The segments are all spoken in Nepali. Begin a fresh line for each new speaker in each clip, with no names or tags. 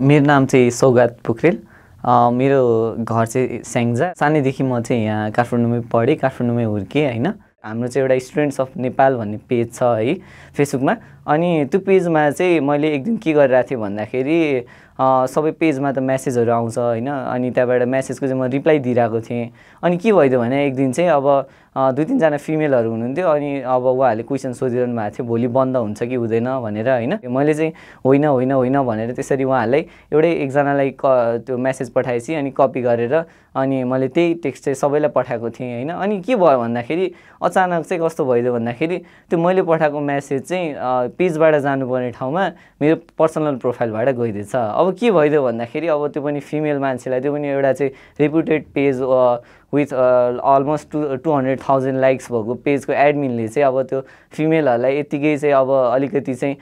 मेरो नाम चाहिँ सौगात पोखरेल मेरो घर चाहिँ स्याङ्जा सानैदेखि म चाहिँ यहाँ काठमाडौँमै पढेँ काठमाडौँमै हुर्केँ होइन हाम्रो चाहिँ एउटा स्टुडेन्ट्स अफ नेपाल भन्ने पेज छ है फेसबुकमा अनि त्यो पेजमा चाहिँ मैले एक दिन के गरिरहेको थिएँ भन्दाखेरि सबै पेजमा त म्यासेजहरू आउँछ होइन अनि त्यहाँबाट म्यासेजको चाहिँ म रिप्लाई दिइरहेको थिएँ अनि के भइदियो भने एक दिन चाहिँ अब दुई तिनजना फिमेलहरू हुनुहुन्थ्यो अनि अब उहाँहरूले क्वेसन सोधिरहनु भएको थियो भोलि बन्द हुन्छ कि हुँदैन भनेर होइन मैले चाहिँ होइन होइन होइन भनेर त्यसरी उहाँहरूलाई एउटै एकजनालाई क त्यो मेसेज पठाएपछि अनि कपी गरेर अनि मैले त्यही टेक्स्ट चाहिँ सबैलाई पठाएको थिएँ होइन अनि के भयो भन्दाखेरि अचानक चाहिँ कस्तो भइदियो भन्दाखेरि त्यो मैले पठाएको म्यासेज चाहिँ पेजबाट जानुपर्ने ठाउँमा मेरो पर्सनल प्रोफाइलबाट गइदिएछ अब के भइदियो भन्दाखेरि अब त्यो पनि फिमेल मान्छेलाई त्यो पनि एउटा चाहिँ reputed page with almost two two hundred thousand likes भएको पेजको एडमिनले चाहिँ अब त्यो फिमेलहरूलाई यत्तिकै चाहिँ अब अलिकति चाहिँ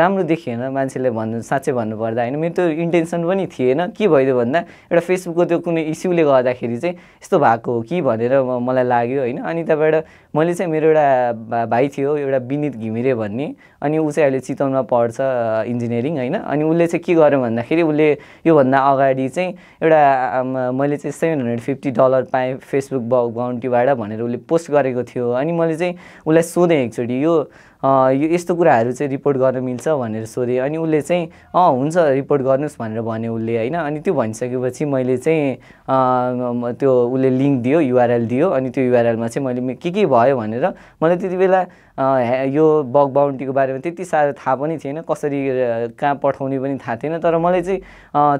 राम्रो देखिएन मान्छेले भन्नु साँच्चै भन्नुपर्दा होइन मेरो त्यो इन्टेन्सन पनि थिएन के भइदियो भन्दा एउटा फेसबुकको त्यो कुनै इस्युले गर्दाखेरि चाहिँ यस्तो भएको हो कि भनेर मलाई लाग्यो होइन अनि त्यहाँबाट मैले चाहिँ मेरो एउटा भाइ थियो एउटा विनित घिमिरे भन्ने अनि ऊ चाहिँ अहिले चितवनमा पढ्छ इन्जिनियरिङ होइन अनि उसले चाहिँ के गर्यो भन्दाखेरि उसले योभन्दा अगाडि चाहिँ एउटा मैले चाहिँ सेभेन हन्ड्रेड फिफ्टी डलर पाएँ फेसबुक ब बााउन्ड्रीबाट भनेर उसले पोस्ट गरेको थियो अनि मैले चाहिँ उसलाई सोधेँ एकचोटि यो यो यस्तो कुराहरू चाहिँ रिपोर्ट गर्न मिल्छ भनेर सोधेँ अनि उसले चाहिँ अँ हुन्छ रिपोर्ट गर्नुहोस् भनेर भन्यो उसले होइन अनि त्यो भनिसकेपछि मैले चाहिँ त्यो उसले लिङ्क दियो युआरएल दियो अनि त्यो युआरएलमा चाहिँ मैले के के भयो भनेर मलाई त्यति बेला यो बग बााउन्टीको बारेमा त्यति साह्रो थाहा पनि थिएन कसरी कहाँ पठाउने पनि थाहा थिएन तर मलाई चाहिँ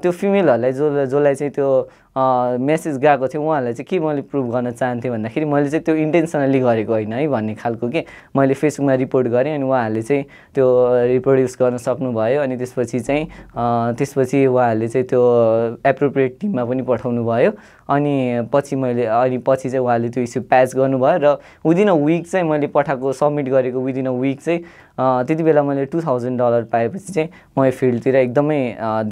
त्यो फिमेलहरूलाई जो जसलाई चाहिँ त्यो मेसेज गएको थियो उहाँहरूलाई चाहिँ के मैले प्रुभ गर्न चाहन्थेँ भन्दाखेरि मैले चाहिँ त्यो इन्टेन्सनली गरेको होइन है भन्ने खालको के मैले फेसबुकमा रिपोर्ट गरेँ अनि उहाँहरूले चाहिँ त्यो रिप्रोड्युस गर्न सक्नुभयो अनि त्यसपछि चाहिँ त्यसपछि उहाँहरूले चाहिँ त्यो एप्रोप्रिएट टिममा पनि पठाउनु भयो अनि पछि मैले अनि पछि चाहिँ उहाँले त्यो इस्यु प्याच गर्नुभयो र विदिन अ विक चाहिँ मैले पठाएको सबमिट कमिट गरेको विदिन अ विक चाहिँ त्यति बेला मैले टु थाउजन्ड डलर पाएपछि चाहिँ म यो फिल्डतिर एकदमै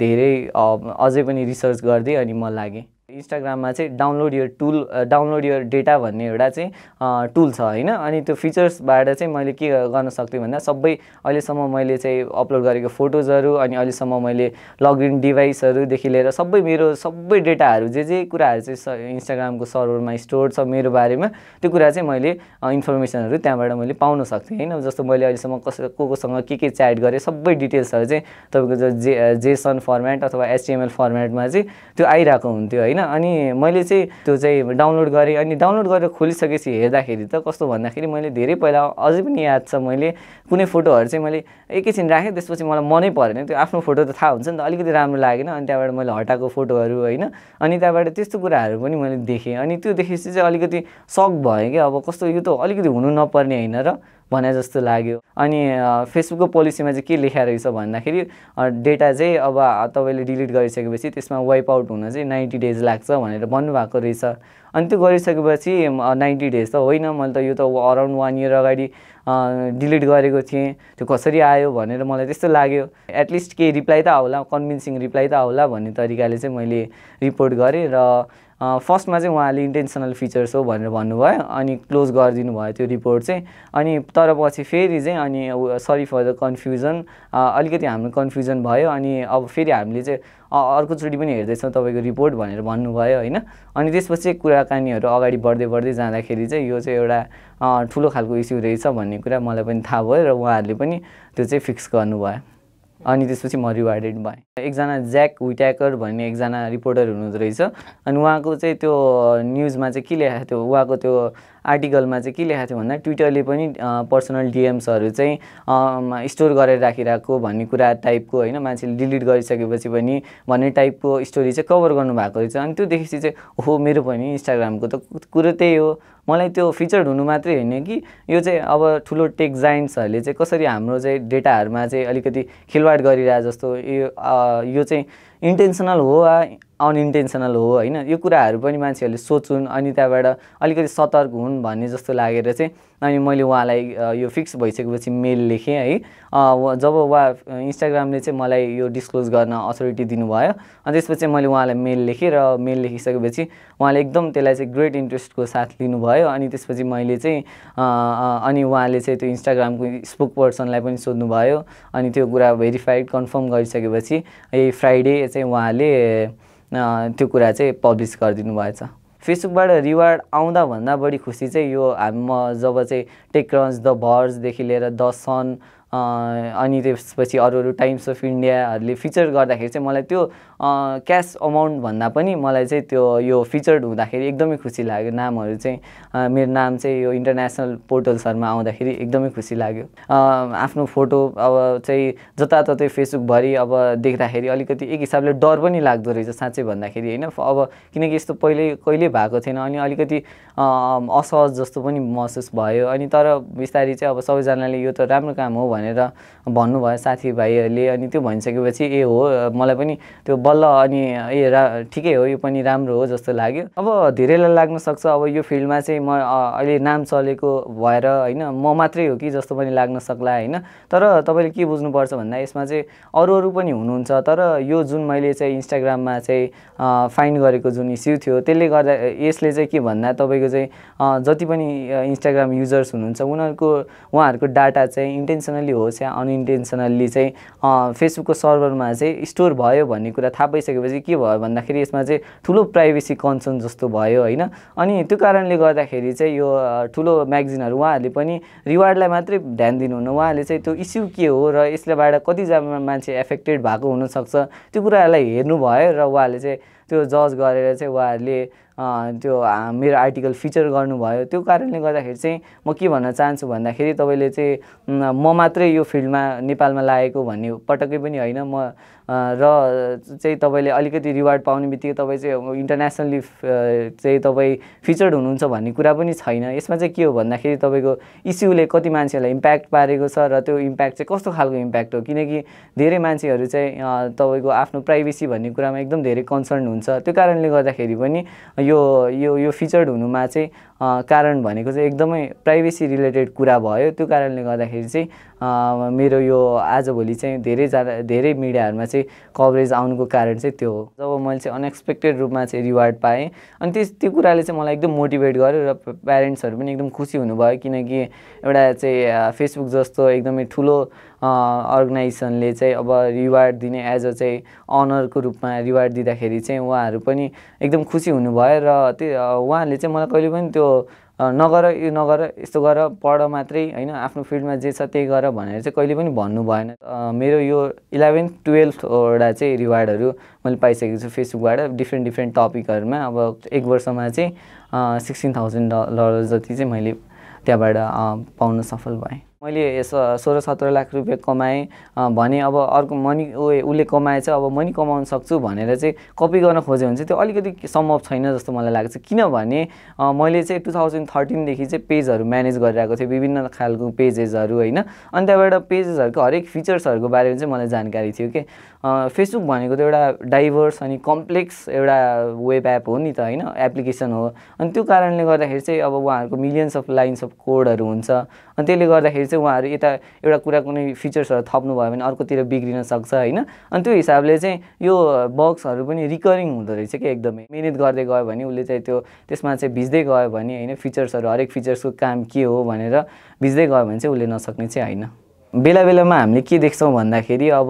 धेरै अझै पनि रिसर्च गर्दै अनि म लागेँ इन्स्टाग्राममा चाहिँ download your tool download your data भन्ने एउटा चाहिँ टुल छ होइन अनि त्यो फिचर्सबाट चाहिँ मैले के गर्न सक्थेँ भन्दा सबै अहिलेसम्म मैले चाहिँ अपलोड गरेको फोटोजहरू अनि अहिलेसम्म मैले लगइन डिभाइसहरूदेखि लिएर सबै मेरो सबै डेटाहरू जे जे कुराहरू चाहिँ इन्स्टाग्रामको सर्भरमा स्टोर छ मेरो बारेमा त्यो कुरा चाहिँ मैले इन्फर्मेसनहरू त्यहाँबाट मैले पाउन सक्थेँ होइन जस्तो मैले अहिलेसम्म कस को कोसँग के के च्याट गरेँ सबै डिटेल्सहरू चाहिँ तपाईँको जे जेसन फर्मेट अथवा एचटिएमएल फर्मेटमा चाहिँ त्यो आइरहेको हुन्थ्यो होइन अनि मैले चाहिँ त्यो चाहिँ डाउनलोड गरेँ अनि डाउनलोड गरेर खोलिसकेपछि हेर्दाखेरि त कस्तो भन्दाखेरि मैले धेरै पहिला अझै पनि याद छ मैले कुनै फोटोहरू चाहिँ मैले एकैछिन राखेँ त्यसपछि मलाई मनै परेन त्यो आफ्नो फोटो त थाहा हुन्छ नि त अलिकति राम्रो लागेन अनि त्यहाँबाट मैले हटाएको फोटोहरू होइन अनि त्यहाँबाट त्यस्तो कुराहरू पनि मैले देखेँ अनि त्यो देखेपछि चाहिँ अलिकति सक भयो क्या अब कस्तो यो त अलिकति हुनु नपर्ने होइन र भने जस्तो लाग्यो अनि फेसबुकको पोलिसीमा चाहिँ के लेखा रहेछ भन्दाखेरि डेटा चाहिँ अब तपाईँले डिलिट गरिसकेपछि त्यसमा वाइप आउट हुन चाहिँ नाइन्टी डेज लाग्छ भनेर भन्नुभएको रहेछ अनि त्यो गरिसकेपछि नाइन्टी डेज त होइन मैले त यो त अराउन्ड वान इयर अगाडि डिलिट गरेको थिएँ त्यो कसरी आयो भनेर मलाई त्यस्तो लाग्यो एटलिस्ट केही रिप्लाई त आउला कन्भिन्सिङ रिप्लाई त आउला भन्ने तरिकाले चाहिँ मैले रिपोर्ट गरेँ र फर्स्टमा चाहिँ उहाँले इन्टेन्सनल फिचर्स हो भनेर भन्नुभयो अनि क्लोज गरिदिनु भयो त्यो रिपोर्ट चाहिँ अनि तर पछि फेरि चाहिँ अनि सरी फर द कन्फ्युजन अलिकति हाम्रो कन्फ्युजन भयो अनि अब फेरि हामीले चाहिँ अर्कोचोटि पनि हेर्दैछौँ तपाईँको रिपोर्ट भनेर भन्नुभयो होइन अनि त्यसपछि कुराकानीहरू अगाडि बढ्दै बढ्दै जाँदाखेरि चाहिँ यो चाहिँ एउटा ठुलो खालको इस्यु रहेछ भन्ने कुरा मलाई पनि थाहा भयो र उहाँहरूले पनि त्यो चाहिँ फिक्स गर्नुभयो अनि त्यसपछि म रिवार्डेड भएँ एकजना ज्याक विट्याकर भन्ने एकजना रिपोर्टर हुनुहुँदो रहेछ अनि उहाँको चाहिँ त्यो न्युजमा चाहिँ के लेखाएको थियो उहाँको त्यो आर्टिकलमा चाहिँ के लेखाएको थियो भन्दा ट्विटरले पनि पर्सनल डिएम्सहरू चाहिँ स्टोर गरेर राखिरहेको भन्ने कुरा टाइपको होइन मान्छेले डिलिट गरिसकेपछि पनि भन्ने टाइपको स्टोरी चाहिँ कभर गर्नुभएको रहेछ अनि त्यो देखेपछि चाहिँ ओहो मेरो पनि इन्स्टाग्रामको त कुरो त्यही हो मलाई त्यो फिचर्ड हुनु मात्रै होइन कि यो चाहिँ अब ठुलो टेक जाइन्ट्सहरूले चाहिँ कसरी हाम्रो चाहिँ डेटाहरूमा चाहिँ अलिकति खेलवाड गरिरहेको जस्तो यो यो चाहिँ इन्टेन्सनल हो वा अनइन्टेन्सनल हो होइन यो कुराहरू पनि मान्छेहरूले सोचुन् अनि त्यहाँबाट अलिकति सतर्क हुन् भन्ने जस्तो लागेर चाहिँ अनि मैले उहाँलाई यो फिक्स भइसकेपछि मेल लेखेँ है जब उहाँ इन्स्टाग्रामले चाहिँ मलाई यो डिस्क्लोज गर्न अथोरिटी दिनुभयो अनि त्यसपछि मैले उहाँलाई मेल लेखेँ र मेल लेखिसकेपछि उहाँले एकदम त्यसलाई चाहिँ ग्रेट इन्ट्रेस्टको साथ लिनुभयो अनि त्यसपछि मैले चाहिँ अनि उहाँले चाहिँ त्यो इन्स्टाग्रामको स्पोक पर्सनलाई पनि सोध्नुभयो अनि त्यो कुरा भेरिफाइड कन्फर्म गरिसकेपछि यही फ्राइडे चाहिँ उहाँले त्यो कुरा चाहिँ पब्लिस गरिदिनु भएछ फेसबुकबाट रिवार्ड आउँदाभन्दा बढी खुसी चाहिँ यो हामी म जब चाहिँ टेक्रन्स द भर्जदेखि लिएर द सन अनि त्यसपछि अरू अरू टाइम्स अफ इन्डियाहरूले फिचर गर्दाखेरि चाहिँ मलाई त्यो क्यास अमाउन्ट भन्दा पनि मलाई चाहिँ त्यो यो फिचर्ड हुँदाखेरि एकदमै खुसी लाग्यो नामहरू चाहिँ मेरो नाम चाहिँ यो इन्टरनेसनल पोर्टल्सहरूमा आउँदाखेरि एकदमै खुसी लाग्यो आफ्नो फोटो अब चाहिँ जताततै फेसबुकभरि अब देख्दाखेरि अलिकति एक हिसाबले डर पनि लाग्दो रहेछ साँच्चै भन्दाखेरि होइन अब किनकि यस्तो पहिले कहिले भएको थिएन अनि अलिकति असहज जस्तो पनि महसुस भयो अनि तर बिस्तारै चाहिँ अब सबैजनाले यो त राम्रो काम हो भनेर भन्नुभयो साथीभाइहरूले अनि त्यो भनिसकेपछि ए हो मलाई पनि त्यो बल्ल अनि ए रा ठिकै हो यो पनि राम्रो हो जस्तो लाग्यो अब धेरैलाई लाग्न सक्छ अब यो फिल्डमा चाहिँ म अहिले नाम चलेको भएर होइन म मात्रै हो कि जस्तो पनि लाग्न सक्ला होइन तर तपाईँले के बुझ्नुपर्छ भन्दा यसमा चाहिँ अरू अरू पनि हुनुहुन्छ तर यो जुन मैले चाहिँ इन्स्टाग्राममा चाहिँ फाइन गरेको जुन इस्यु थियो त्यसले गर्दा यसले चाहिँ के भन्दा तपाईँको चाहिँ जति पनि इन्स्टाग्राम युजर्स हुनुहुन्छ उनीहरूको उहाँहरूको डाटा चाहिँ इन्टेन्सनल्ली होस् या अनइन्टेन्सनल्ली चाहिँ फेसबुकको सर्भरमा चाहिँ स्टोर भयो भन्ने कुरा थाहा पाइसकेपछि के भयो भन्दाखेरि यसमा चाहिँ ठुलो प्राइभेसी कन्सर्न जस्तो भयो होइन अनि त्यो कारणले गर्दाखेरि चाहिँ यो ठुलो म्यागजिनहरू उहाँहरूले पनि रिवार्डलाई मात्रै ध्यान दिनुहुन्न उहाँहरूले चाहिँ त्यो इस्यु के हो र यसलेबाट कतिजना मान्छे एफेक्टेड भएको हुनसक्छ त्यो कुराहरूलाई हेर्नुभयो र उहाँले चाहिँ त्यो जज गरेर चाहिँ उहाँहरूले त्यो मेरो आर्टिकल फिचर गर्नुभयो त्यो कारणले गर्दाखेरि चाहिँ म के भन्न चाहन्छु भन्दाखेरि तपाईँले चाहिँ म मात्रै यो फिल्डमा नेपालमा लागेको भन्ने पटक्कै पनि होइन म र चाहिँ तपाईँले अलिकति रिवार्ड पाउने बित्तिकै तपाईँ चाहिँ इन्टरनेसनली चाहिँ तपाईँ फिचर्ड हुनुहुन्छ भन्ने कुरा पनि छैन यसमा चाहिँ के हो भन्दाखेरि तपाईँको इस्युले कति मान्छेहरूलाई इम्प्याक्ट पारेको छ र त्यो इम्प्याक्ट चाहिँ कस्तो खालको इम्प्याक्ट हो किनकि धेरै मान्छेहरू चाहिँ तपाईँको आफ्नो प्राइभेसी भन्ने कुरामा एकदम धेरै कन्सर्न हुन्छ हुन्छ त्यो कारणले गर्दाखेरि पनि यो यो यो फिचर्ड हुनुमा चाहिँ कारण भनेको चाहिँ एकदमै प्राइभेसी रिलेटेड कुरा भयो त्यो कारणले गर्दाखेरि चाहिँ मेरो यो आजभोलि चाहिँ धेरै ज्यादा धेरै मिडियाहरूमा चाहिँ कभरेज आउनुको कारण चाहिँ त्यो हो जब मैले चाहिँ अनएक्सपेक्टेड रूपमा चाहिँ रिवार्ड पाएँ अनि त्यस त्यो कुराले चाहिँ मलाई एकदम मोटिभेट गर्यो र प्यारेन्ट्सहरू पनि एकदम खुसी हुनुभयो किनकि एउटा चाहिँ फेसबुक जस्तो एकदमै ठुलो अर्गनाइजेसनले चाहिँ अब रिवार्ड दिने एज अ चाहिँ अनरको रूपमा रिवार्ड दिँदाखेरि चाहिँ उहाँहरू पनि एकदम खुसी हुनुभयो र त्यो उहाँहरूले चाहिँ मलाई कहिले पनि त्यो नगर यो नगर यस्तो गर पढ मात्रै होइन आफ्नो फिल्डमा जे छ त्यही गर भनेर चाहिँ कहिले पनि भन्नु भएन मेरो यो इलेभेन्थ टुवेल्थवटा चाहिँ रिवार्डहरू मैले पाइसकेको छु फेसबुकबाट डिफ्रेन्ट डिफ्रेन्ट टपिकहरूमा अब एक वर्षमा चाहिँ सिक्सटिन थाउजन्ड डलर जति चाहिँ मैले त्यहाँबाट पाउन सफल भएँ मैले सोह्र सत्र लाख रुपियाँ कमाएँ भने अब अर्को मनी उसले कमाएछ अब म नि कमाउन सक्छु भनेर चाहिँ कपी गर्न खोज्यो भने चाहिँ त्यो अलिकति सम्भव छैन जस्तो मलाई लाग्छ किनभने मैले चाहिँ टु थाउजन्ड थर्टिनदेखि चाहिँ पेजहरू म्यानेज गरिरहेको थिएँ विभिन्न खालको पेजेसहरू होइन अनि त्यहाँबाट पेजेसहरूको हरेक फिचर्सहरूको बारेमा चाहिँ मलाई जानकारी थियो कि फेसबुक भनेको त एउटा डाइभर्स अनि कम्प्लेक्स एउटा वेब एप हो नि त होइन एप्लिकेसन हो अनि त्यो कारणले गर्दाखेरि चाहिँ अब उहाँहरूको मिलियन्स अफ लाइन्स अफ कोडहरू हुन्छ अनि त्यसले गर्दाखेरि चाहिँ उहाँहरू यता एउटा कुरा कुनै फिचर्सहरू थप्नु भयो भने अर्कोतिर बिग्रिन सक्छ होइन अनि त्यो हिसाबले चाहिँ यो बक्सहरू पनि रिकरिङ हुँदो रहेछ कि एकदमै मिहिनेत गर्दै गयो भने उसले चाहिँ त्यो त्यसमा चाहिँ भिज्दै गयो भने होइन फिचर्सहरू हरेक फिचर्सको काम के हो भनेर भिज्दै गयो भने चाहिँ उसले नसक्ने चाहिँ होइन बेला बेलामा हामीले के देख्छौँ भन्दाखेरि अब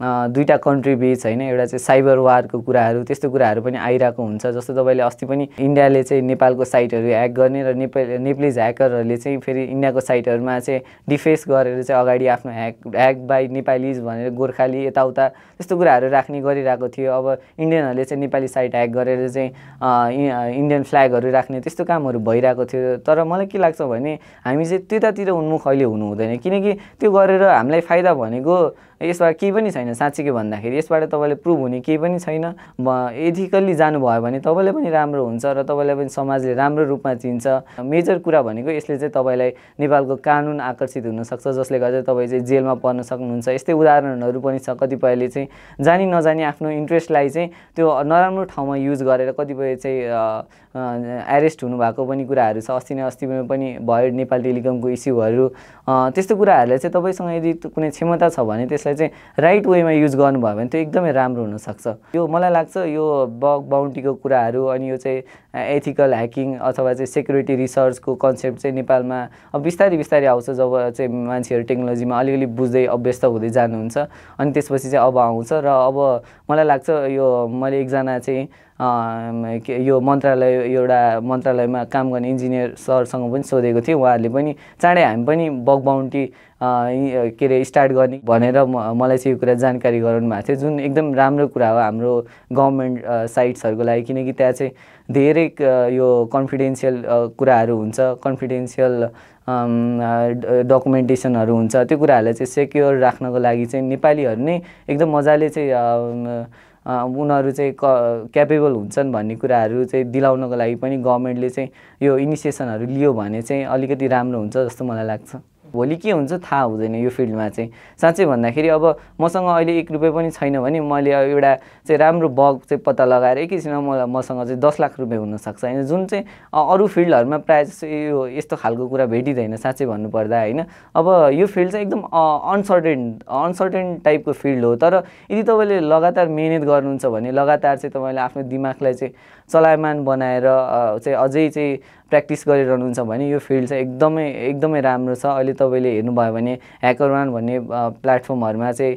दुईवटा कन्ट्री बिच होइन एउटा चाहिँ साइबर वारको कुराहरू त्यस्तो कुराहरू पनि आइरहेको हुन्छ जस्तो तपाईँले अस्ति पनि इन्डियाले चाहिँ नेपालको साइटहरू ह्याक गर्ने र नेपाल नेपाली ह्याकरहरूले चाहिँ फेरि इन्डियाको साइटहरूमा चाहिँ डिफेस गरेर चाहिँ अगाडि आफ्नो ह्याक ह्याक बाई नेपालीज भनेर गोर्खाली यताउता त्यस्तो कुराहरू राख्ने गरिरहेको थियो अब इन्डियनहरूले चाहिँ नेपाली साइट ह्याक गरेर चाहिँ इन्डियन फ्ल्यागहरू राख्ने त्यस्तो कामहरू भइरहेको थियो तर मलाई के लाग्छ भने हामी चाहिँ त्यतातिर उन्मुख अहिले हुनु हुँदैन किनकि त्यो गरेर हामीलाई फाइदा भनेको यसबाट केही पनि छैन के भन्दाखेरि यसबाट तपाईँले प्रुभ हुने केही पनि छैन एथिकल्ली जानुभयो भने तपाईँले पनि राम्रो हुन्छ र तपाईँलाई पनि समाजले राम्रो रूपमा चिन्छ मेजर कुरा भनेको यसले चाहिँ तपाईँलाई नेपालको कानुन आकर्षित हुनसक्छ जसले गर्दा तपाईँ चाहिँ जेलमा पर्न सक्नुहुन्छ यस्तै उदाहरणहरू पनि छ कतिपयले चाहिँ जानी नजानी आफ्नो इन्ट्रेस्टलाई चाहिँ त्यो नराम्रो ठाउँमा युज गरेर कतिपय चाहिँ एरेस्ट हुनुभएको पनि कुराहरू छ अस्ति नै अस्ति पनि भयो नेपाल टेलिकमको इस्युहरू त्यस्तो कुराहरूलाई चाहिँ तपाईँसँग यदि कुनै क्षमता छ भने त्यसलाई चाहिँ राइट वेमा युज गर्नुभयो भने त्यो एकदमै राम्रो हुनसक्छ यो मलाई लाग्छ यो बग बााउन्ड्रीको कुराहरू अनि यो चाहिँ एथिकल ह्याकिङ अथवा चाहिँ सेक्युरिटी रिसर्चको कन्सेप्ट चाहिँ नेपालमा अब बिस्तारै बिस्तारै आउँछ जब चाहिँ मान्छेहरू टेक्नोलोजीमा अलिअलि बुझ्दै अभ्यस्त हुँदै जानुहुन्छ अनि त्यसपछि चाहिँ अब आउँछ र अब मलाई लाग्छ यो मैले एकजना चाहिँ यो मन्त्रालय एउटा मन्त्रालयमा काम गर्ने इन्जिनियर सरसँग पनि सोधेको थिएँ उहाँहरूले पनि चाँडै हामी पनि बग बाउन्टी के अरे स्टार्ट गर्ने भनेर मलाई चाहिँ यो कुरा जानकारी गराउनु भएको थियो जुन एकदम राम्रो कुरा हो हाम्रो गभर्मेन्ट साइट्सहरूको लागि किनकि त्यहाँ चाहिँ धेरै यो कन्फिडेन्सियल कुराहरू हुन्छ कन्फिडेन्सियल डकुमेन्टेसनहरू हुन्छ त्यो कुराहरूलाई चाहिँ सेक्योर राख्नको लागि चाहिँ नेपालीहरू नै एकदम मजाले चाहिँ उनीहरू चाहिँ क क्यापेबल हुन्छन् भन्ने कुराहरू चाहिँ दिलाउनको लागि पनि गभर्मेन्टले चाहिँ यो इनिसिएसनहरू लियो भने चाहिँ अलिकति राम्रो हुन्छ जस्तो मलाई लाग्छ भोलि के हुन्छ थाहा हुँदैन यो फिल्डमा चाहिँ साँच्चै भन्दाखेरि अब मसँग अहिले एक रुपियाँ पनि छैन भने मैले एउटा चाहिँ राम्रो बग चाहिँ पत्ता लगाएर एकैछिनमा मलाई मसँग चाहिँ दस लाख रुपियाँ हुनसक्छ होइन जुन चाहिँ अरू फिल्डहरूमा प्रायः जस्तो यो यस्तो खालको कुरा भेटिँदैन साँच्चै भन्नुपर्दा होइन अब यो फिल्ड चाहिँ एकदम अनसर्टेन अनसर्टेन टाइपको फिल्ड हो तर यदि तपाईँले लगातार मिहिनेत गर्नुहुन्छ भने लगातार चाहिँ तपाईँले आफ्नो दिमागलाई चाहिँ चलायमान बनाएर चाहिँ अझै चाहिँ प्र्याक्टिस गरिरहनुहुन्छ भने यो फिल्ड चाहिँ एकदमै एकदमै राम्रो छ अहिले तपाईँले हेर्नुभयो भने ह्याकर वान भन्ने प्लेटफर्महरूमा चाहिँ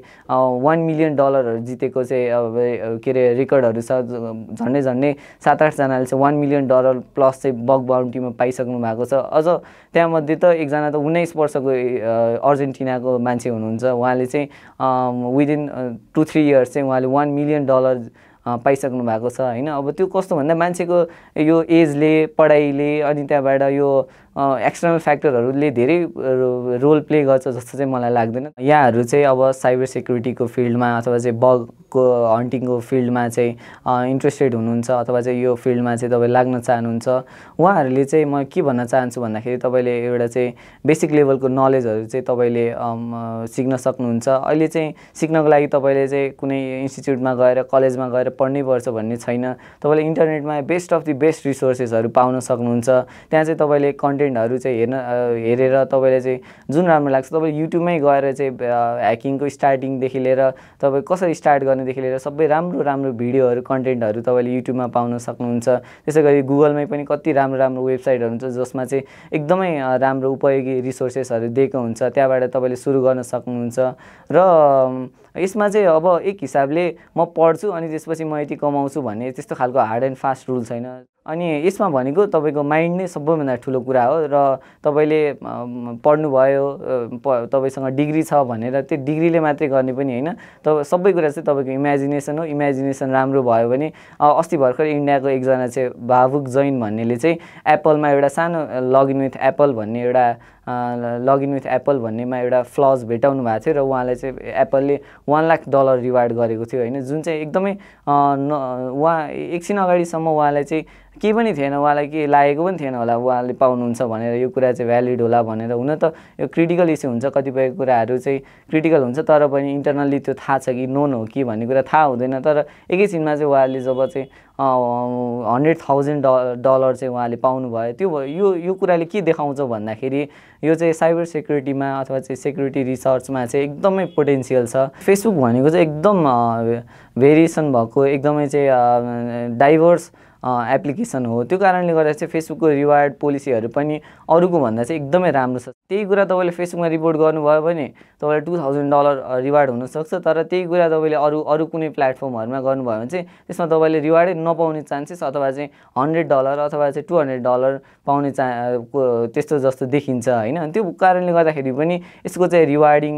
वान मिलियन डलरहरू जितेको चाहिँ के अरे रेकर्डहरू छ झन्डै झन्डै सात आठजनाले चाहिँ वान मिलियन डलर प्लस चाहिँ बग बााउन्टीमा पाइसक्नु भएको छ अझ त्यहाँमध्ये त एकजना त उन्नाइस वर्षको अर्जेन्टिनाको मान्छे हुनुहुन्छ उहाँले चाहिँ विदिन टु थ्री इयर्स चाहिँ उहाँले वान मिलियन डलर पाइसक्नु भएको छ होइन अब त्यो कस्तो भन्दा मान्छेको यो एजले पढाइले अनि त्यहाँबाट यो एक्सटर्नल फ्याक्टरहरूले धेरै रोल प्ले गर्छ जस्तो चाहिँ मलाई लाग्दैन यहाँहरू चाहिँ अब साइबर सेक्युरिटीको फिल्डमा अथवा चाहिँ बगको हन्टिङको फिल्डमा चाहिँ इन्ट्रेस्टेड हुनुहुन्छ अथवा चाहिँ यो फिल्डमा चाहिँ तपाईँ लाग्न चाहनुहुन्छ उहाँहरूले चाहिँ म के भन्न चाहन्छु भन्दाखेरि तपाईँले एउटा चाहिँ बेसिक लेभलको नलेजहरू चाहिँ तपाईँले सिक्न सक्नुहुन्छ अहिले चाहिँ सिक्नको लागि तपाईँले चाहिँ कुनै इन्स्टिच्युटमा गएर कलेजमा गएर पढ्नै पर्छ भन्ने छैन तपाईँले इन्टरनेटमा बेस्ट अफ दि बेस्ट रिसोर्सेसहरू पाउन सक्नुहुन्छ त्यहाँ चाहिँ तपाईँले कन्टेन्टहरू चाहिँ हेर्न हेरेर तपाईँले चाहिँ जुन राम्रो लाग्छ तपाईँ युट्युबमै गएर चाहिँ ह्याकिङको स्टार्टिङदेखि लिएर तपाईँ कसरी स्टार्ट गर्नेदेखि लिएर सबै राम्रो राम्रो भिडियोहरू कन्टेन्टहरू तपाईँले युट्युबमा पाउन सक्नुहुन्छ त्यसै गरी गुगलमै पनि कति राम्रो राम्रो वेबसाइटहरू हुन्छ जसमा चाहिँ एकदमै राम्रो उपयोगी रिसोर्सेसहरू दिएको हुन्छ त्यहाँबाट तपाईँले सुरु गर्न सक्नुहुन्छ र यसमा चाहिँ अब एक हिसाबले म पढ्छु अनि त्यसपछि म यति कमाउँछु भन्ने त्यस्तो खालको हार्ड एन्ड फास्ट रुल छैन अनि यसमा भनेको तपाईँको माइन्ड नै सबैभन्दा ठुलो कुरा हो र तपाईँले पढ्नुभयो प तपाईँसँग डिग्री छ भनेर त्यो डिग्रीले मात्रै गर्ने पनि होइन तब सबै कुरा चाहिँ तपाईँको इमेजिनेसन हो इमेजिनेसन राम्रो भयो भने अस्ति भर्खर इन्डियाको एकजना चाहिँ भावुक जैन भन्नेले चाहिँ एप्पलमा एउटा सानो लगइन विथ एप्पल भन्ने एउटा लगइन विथ एप्पल भन्नेमा एउटा फ्लज भेटाउनु भएको थियो र उहाँलाई चाहिँ एप्पलले वान लाख डलर रिवार्ड गरेको थियो होइन जुन चाहिँ एकदमै न उहाँ एकछिन अगाडिसम्म उहाँलाई चाहिँ केही पनि थिएन उहाँलाई के लागेको पनि थिएन होला उहाँले पाउनुहुन्छ भनेर यो कुरा चाहिँ भ्यालिड होला भनेर हुन त यो क्रिटिकल इस्यु हुन्छ कतिपय कुराहरू चाहिँ क्रिटिकल हुन्छ तर पनि इन्टरनल्ली त्यो थाहा छ कि नोन हो कि भन्ने कुरा थाहा हुँदैन तर एकैछिनमा चाहिँ उहाँले जब चाहिँ हन्ड्रेड थाउजन्ड डलर चाहिँ उहाँले पाउनुभयो त्यो यो यो कुराले के देखाउँछ भन्दाखेरि यो चाहिँ साइबर सेक्युरिटीमा अथवा चाहिँ सेक्युरिटी रिसर्चमा चाहिँ एकदमै पोटेन्सियल छ फेसबुक भनेको चाहिँ एकदम भेरिएसन भएको एकदमै चाहिँ डाइभर्स एप्लिकेसन हो त्यो कारणले गर्दा चाहिँ फेसबुकको रिवार्ड पोलिसीहरू पनि अरूको भन्दा चाहिँ एकदमै राम्रो छ त्यही कुरा तपाईँले फेसबुकमा रिपोर्ट गर्नुभयो भने तपाईँलाई टु थाउजन्ड डलर रिवार्ड हुनसक्छ तर त्यही कुरा तपाईँले अरू अरू कुनै प्लेटफर्महरूमा गर्नुभयो भने चाहिँ त्यसमा तपाईँले रिवार्डै नपाउने चान्सेस अथवा चाहिँ हन्ड्रेड डलर अथवा चाहिँ टु हन्ड्रेड डलर पाउने चा त्यस्तो जस्तो देखिन्छ होइन त्यो कारणले गर्दाखेरि पनि यसको चाहिँ रिवार्डिङ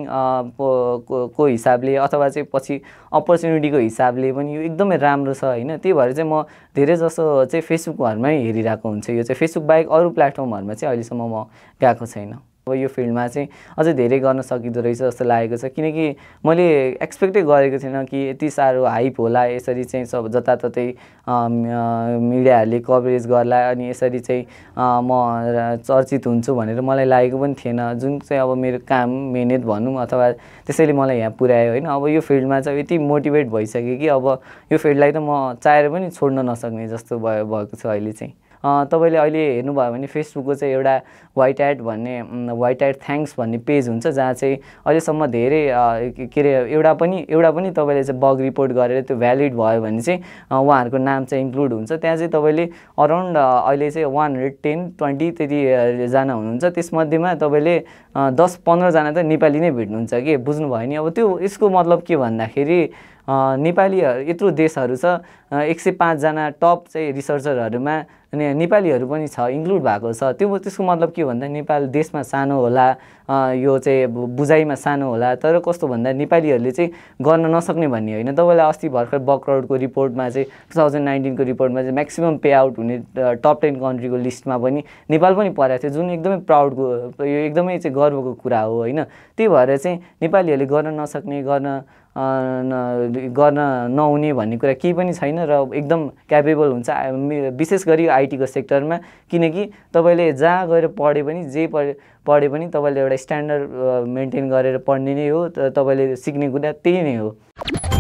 को हिसाबले अथवा चाहिँ पछि अपर्च्युनिटीको हिसाबले पनि यो एकदमै राम्रो छ होइन त्यही भएर चाहिँ म धेरै जस्तो जस्तो चाहिँ फेसबुकहरूमै हेरिरहेको हुन्छु यो चाहिँ फेसबुक बाहेक अरू प्लेटफर्महरूमा चाहिँ अहिलेसम्म म गएको छैन अब यो फिल्डमा चाहिँ अझै धेरै गर्न सकिँदो रहेछ जस्तो लागेको छ किनकि मैले एक्सपेक्टै गरेको थिइनँ कि यति साह्रो हाइप होला यसरी चाहिँ सब जताततै मिडियाहरूले कभरेज गर्ला अनि यसरी चाहिँ म चर्चित हुन्छु भनेर मलाई लागेको पनि थिएन जुन चाहिँ अब मेरो काम मिहिनेत भनौँ अथवा त्यसैले मलाई यहाँ पुऱ्यायो होइन अब यो फिल्डमा चाहिँ यति मोटिभेट भइसक्यो कि अब यो फिल्डलाई त म चाहेर पनि छोड्न नसक्ने जस्तो भयो भएको छ अहिले चाहिँ तपाईँले अहिले हेर्नुभयो भने फेसबुकको चाहिँ एउटा वाइट एड भन्ने वाइट एड थ्याङ्क्स भन्ने पेज हुन्छ जहाँ चाहिँ अहिलेसम्म धेरै के अरे एउटा पनि एउटा पनि तपाईँले चाहिँ बग रिपोर्ट गरेर त्यो भ्यालिड भयो भने चाहिँ उहाँहरूको नाम चाहिँ इन्क्लुड हुन्छ त्यहाँ चाहिँ तपाईँले अराउन्ड अहिले चाहिँ वान हन्ड्रेड टेन ट्वेन्टी त्यतिजना हुनुहुन्छ त्यसमध्येमा तपाईँले दस पन्ध्रजना त नेपाली नै भेट्नुहुन्छ कि बुझ्नुभयो नि अब त्यो यसको मतलब के भन्दाखेरि नेपालीहरू यत्रो देशहरू छ एक सय पाँचजना टप चाहिँ रिसर्चरहरूमा अनि नेपालीहरू पनि छ इन्क्लुड भएको छ त्यो त्यसको मतलब के भन्दा नेपाल देशमा सानो होला यो चाहिँ बुझाइमा सानो होला तर कस्तो भन्दा नेपालीहरूले चाहिँ गर्न नसक्ने भन्ने होइन तपाईँलाई अस्ति भर्खर बकराउडको रिपोर्टमा चाहिँ टु थाउजन्ड नाइन्टिनको रिपोर्टमा चाहिँ म्याक्सिमम् पे आउट हुने टप टेन कन्ट्रीको लिस्टमा पनि नेपाल पनि परेको थियो जुन एकदमै प्राउडको यो एकदमै चाहिँ गर्वको कुरा हो होइन त्यही भएर चाहिँ नेपालीहरूले गर्न नसक्ने गर्न गर्न नहुने भन्ने कुरा केही पनि छैन र एकदम क्यापेबल हुन्छ विशेष गरी आइटीको सेक्टरमा किनकि तपाईँले जहाँ गएर पढे पनि जे पढे पढे पनि तपाईँले एउटा स्ट्यान्डर्ड मेन्टेन गरेर पढ्ने नै हो तपाईँले सिक्ने कुरा त्यही नै हो